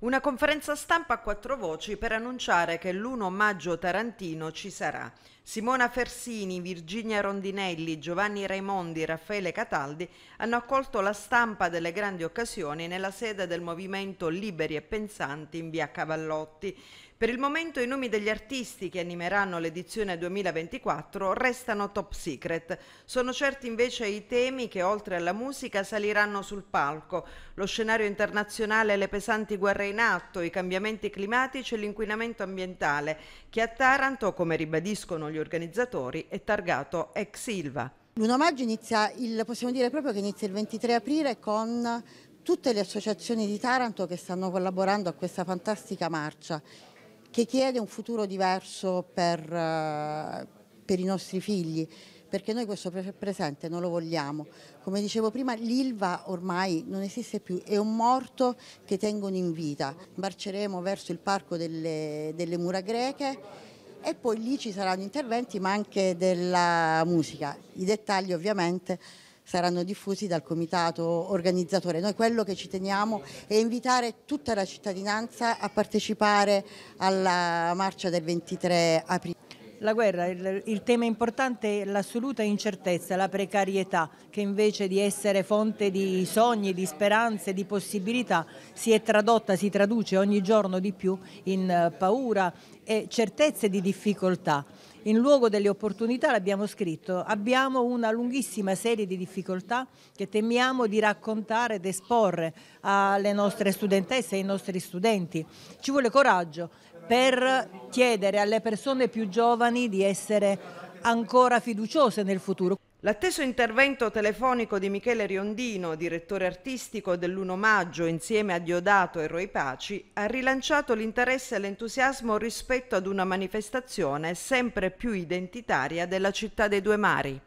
Una conferenza stampa a quattro voci per annunciare che l'1 maggio Tarantino ci sarà. Simona Fersini, Virginia Rondinelli, Giovanni Raimondi, Raffaele Cataldi hanno accolto la stampa delle grandi occasioni nella sede del movimento Liberi e Pensanti in via Cavallotti. Per il momento i nomi degli artisti che animeranno l'edizione 2024 restano top secret. Sono certi invece i temi che oltre alla musica saliranno sul palco, lo scenario internazionale, le pesanti guerre in atto, i cambiamenti climatici e l'inquinamento ambientale, che a Taranto, come ribadiscono gli organizzatori, è targato ex Silva. L'1 maggio inizia il, possiamo dire proprio che inizia il 23 aprile con tutte le associazioni di Taranto che stanno collaborando a questa fantastica marcia che chiede un futuro diverso per, eh, per i nostri figli perché noi questo presente non lo vogliamo. Come dicevo prima, l'Ilva ormai non esiste più, è un morto che tengono in vita. Marceremo verso il parco delle, delle mura greche e poi lì ci saranno interventi ma anche della musica. I dettagli ovviamente saranno diffusi dal comitato organizzatore. Noi quello che ci teniamo è invitare tutta la cittadinanza a partecipare alla marcia del 23 aprile la guerra, il, il, tema importante è l'assoluta incertezza, la precarietà che invece di essere fonte di sogni, di speranze, di possibilità si è tradotta, si traduce ogni giorno di più in eh, paura e certezze di difficoltà. In luogo delle opportunità, l'abbiamo scritto, abbiamo una lunghissima serie di difficoltà che temiamo di raccontare ed esporre alle nostre studentesse e ai nostri studenti. Ci vuole coraggio per chiedere alle persone più giovani di essere ancora fiduciose nel futuro. L'atteso intervento telefonico di Michele Riondino, direttore artistico dell'1 maggio insieme a Diodato e Roy Paci, ha rilanciato l'interesse e l'entusiasmo rispetto ad una manifestazione sempre più identitaria della città dei due mari.